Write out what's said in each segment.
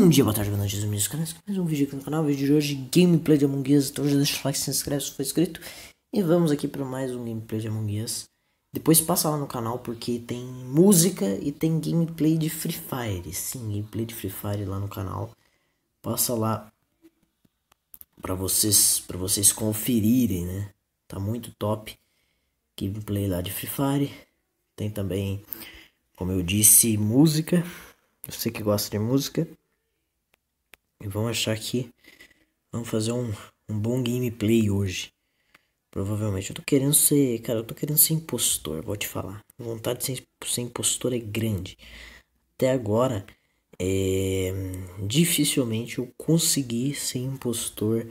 Bom dia, boa tarde, boa noite, meus caras. Mais um vídeo aqui no canal, vídeo de hoje, gameplay de Among Us. Então já deixa o like, se inscreve se for inscrito. E vamos aqui para mais um gameplay de Among Us. Depois passa lá no canal porque tem música e tem gameplay de Free Fire. Sim, gameplay de Free Fire lá no canal. Passa lá para vocês, para vocês conferirem, né? Tá muito top. Gameplay lá de Free Fire. Tem também, como eu disse, música. Você que gosta de música. E vão achar que vamos fazer um, um bom gameplay hoje. Provavelmente. Eu tô querendo ser. Cara, eu tô querendo ser impostor, vou te falar. A vontade de ser, ser impostor é grande. Até agora, é, dificilmente eu consegui ser impostor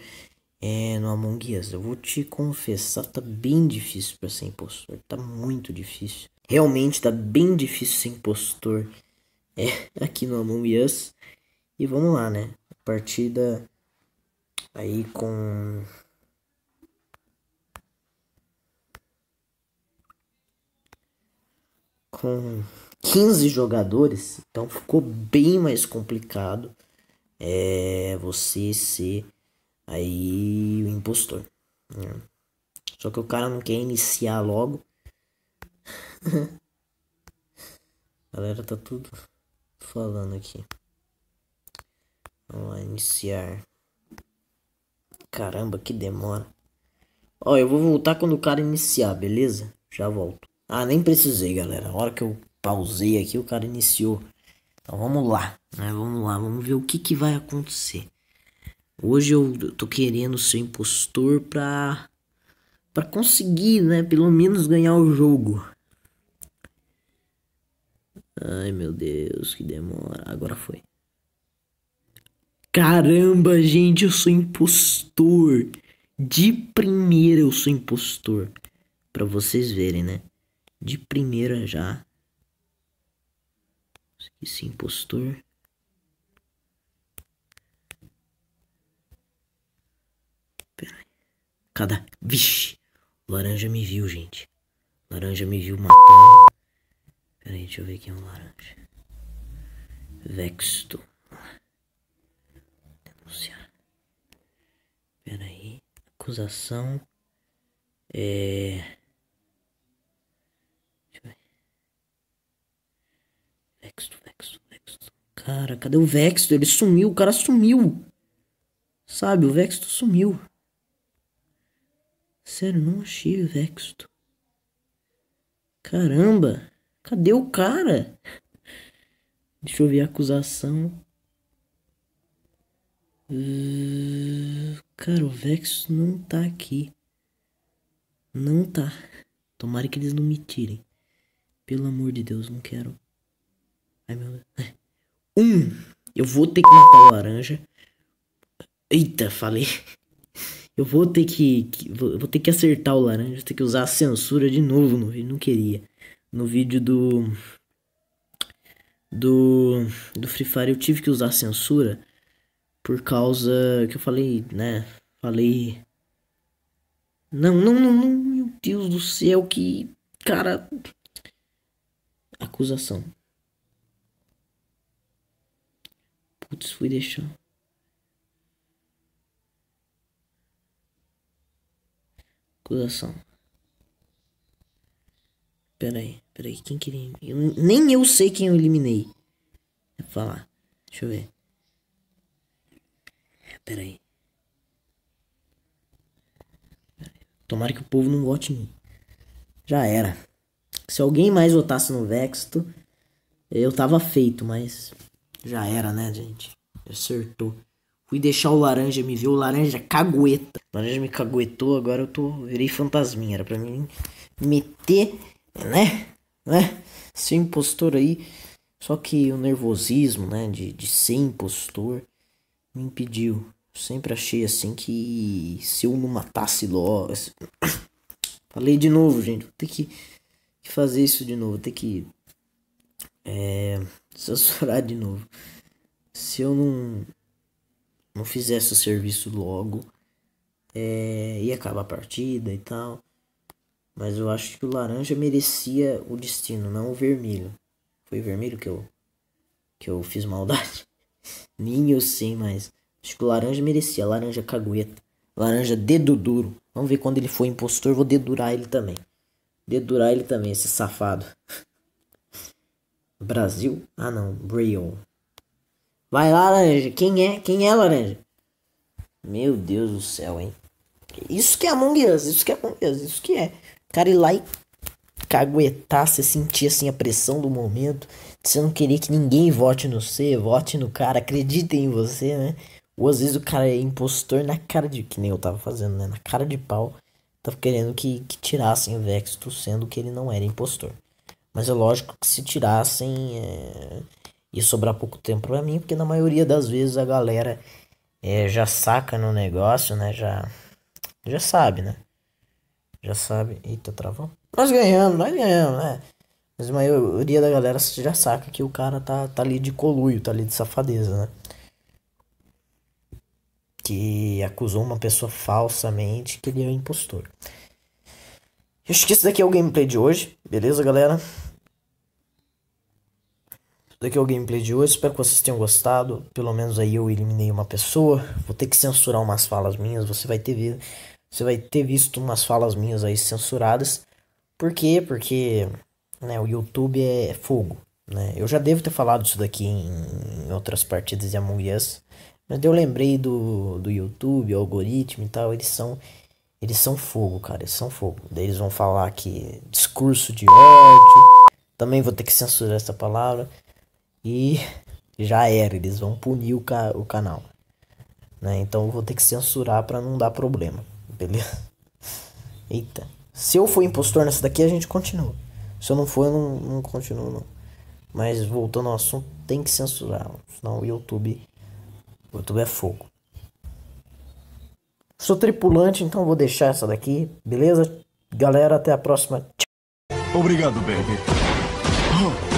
é, no Among Us. Eu vou te confessar, tá bem difícil para ser impostor. Tá muito difícil. Realmente tá bem difícil ser impostor é, aqui no Among Us. E vamos lá, né? Partida aí com com 15 jogadores, então ficou bem mais complicado é, você ser aí o impostor. Né? Só que o cara não quer iniciar logo. Galera, tá tudo falando aqui. Vamos lá, iniciar. Caramba, que demora. Ó, eu vou voltar quando o cara iniciar, beleza? Já volto. Ah, nem precisei, galera. A hora que eu pausei aqui, o cara iniciou. Então vamos lá, né? Vamos lá, vamos ver o que, que vai acontecer. Hoje eu tô querendo ser impostor pra, pra conseguir, né? Pelo menos ganhar o jogo. Ai meu Deus, que demora. Agora foi. Caramba, gente, eu sou impostor. De primeira eu sou impostor. Pra vocês verem, né? De primeira já. Esse impostor. Pera aí. Cada. Vixe! Laranja me viu, gente. Laranja me viu matando. Pera aí, deixa eu ver quem é o laranja. Vexto. Pera aí. Acusação. É. Vexto, Vexto, Vexto. Cara, cadê o Vexto? Ele sumiu, o cara sumiu. Sabe, o Vexto sumiu. Sério, não achei o Vexto. Caramba, cadê o cara? Deixa eu ver a acusação. Ah, cara, o Vex não tá aqui. Não tá. Tomara que eles não me tirem. Pelo amor de Deus, não quero. Ai, meu Deus. Um! Eu vou ter que matar o laranja. Eita, falei. Eu vou ter que, que vou, vou, ter que acertar o laranja, vou ter que usar a censura de novo no vídeo, não queria. No vídeo do do do Free Fire eu tive que usar censura por causa que eu falei, né? Falei. Não, não, não, não, meu Deus do céu, que. Cara. Acusação. Putz, fui deixar. Acusação. Pera aí, pera aí. Quem queria. Eu, nem eu sei quem eu eliminei. Vou falar. Deixa eu ver pera aí Tomara que o povo não vote em mim. Já era. Se alguém mais votasse no Vexto, eu tava feito, mas já era, né, gente? Acertou. Fui deixar o laranja me ver, o laranja cagueta. O laranja me caguetou, agora eu tô. Virei fantasminha. Era pra mim meter, né? Né? Ser impostor aí. Só que o nervosismo, né? De, de ser impostor me impediu. Sempre achei assim que se eu não matasse logo. Assim, falei de novo, gente. Vou ter que fazer isso de novo. Vou ter que é, censurar de novo. Se eu não, não fizesse o serviço logo, é, ia acabar a partida e tal. Mas eu acho que o laranja merecia o destino, não o vermelho. Foi o vermelho que eu, que eu fiz maldade? Nem eu sei, mas Acho que o laranja merecia. Laranja cagueta. Laranja dedo duro. Vamos ver quando ele for impostor, vou dedurar ele também. Dedurar ele também, esse safado. Brasil? Ah não, Braille. Vai lá, laranja. Quem é? Quem é laranja? Meu Deus do céu, hein? Isso que é Among Us, isso que é Among Us, isso que é. Cara, ir lá e caguetar, você sentir assim a pressão do momento, você não querer que ninguém vote no você, vote no cara, acreditem em você, né? Ou às vezes o cara é impostor na cara de. Que nem eu tava fazendo, né? Na cara de pau. Tava querendo que, que tirassem o Vexto, sendo que ele não era impostor. Mas é lógico que se tirassem. É, ia sobrar pouco tempo pra mim, porque na maioria das vezes a galera é, já saca no negócio, né? Já. Já sabe, né? Já sabe. Eita, travou. Nós ganhamos, nós ganhamos, né? Mas a maioria da galera já saca que o cara tá, tá ali de coluio, tá ali de safadeza, né? que acusou uma pessoa falsamente que ele é um impostor. Eu acho que esse daqui é o gameplay de hoje, beleza, galera? Esse daqui é o gameplay de hoje, espero que vocês tenham gostado. Pelo menos aí eu eliminei uma pessoa. Vou ter que censurar umas falas minhas, você vai ter, você vai ter visto umas falas minhas aí censuradas. Por quê? Porque né, o YouTube é fogo. Né? Eu já devo ter falado isso daqui em outras partidas de Among Us. Mas eu lembrei do, do YouTube, algoritmo e tal, eles são. Eles são fogo, cara, eles são fogo. Daí eles vão falar que discurso de ódio. Também vou ter que censurar essa palavra. E já era, eles vão punir o, ca o canal. Né? Então eu vou ter que censurar para não dar problema, beleza? Eita. Se eu for impostor nessa daqui, a gente continua. Se eu não for, eu não, não continuo, não. Mas voltando ao assunto, tem que censurar, senão o YouTube YouTube é fogo. Sou tripulante, então vou deixar essa daqui, beleza? Galera, até a próxima. Tchau. Obrigado, baby. Oh.